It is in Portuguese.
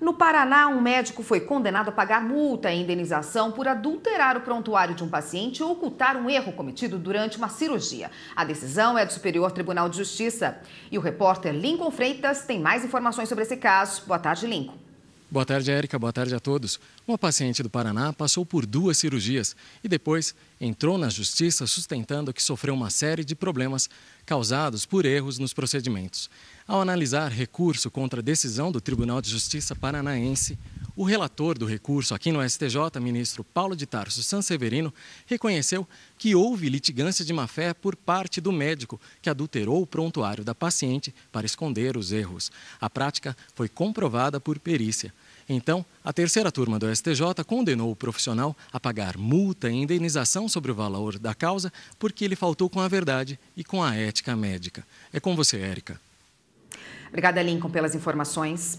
No Paraná, um médico foi condenado a pagar multa e indenização por adulterar o prontuário de um paciente ou ocultar um erro cometido durante uma cirurgia. A decisão é do Superior Tribunal de Justiça. E o repórter Lincoln Freitas tem mais informações sobre esse caso. Boa tarde, Lincoln. Boa tarde, Érica. Boa tarde a todos. Uma paciente do Paraná passou por duas cirurgias e depois entrou na justiça sustentando que sofreu uma série de problemas causados por erros nos procedimentos. Ao analisar recurso contra a decisão do Tribunal de Justiça Paranaense, o relator do recurso aqui no STJ, ministro Paulo de Tarso Sanseverino, reconheceu que houve litigância de má-fé por parte do médico que adulterou o prontuário da paciente para esconder os erros. A prática foi comprovada por perícia. Então, a terceira turma do STJ condenou o profissional a pagar multa e indenização sobre o valor da causa porque ele faltou com a verdade e com a ética médica. É com você, Érica. Obrigada, Lincoln, pelas informações.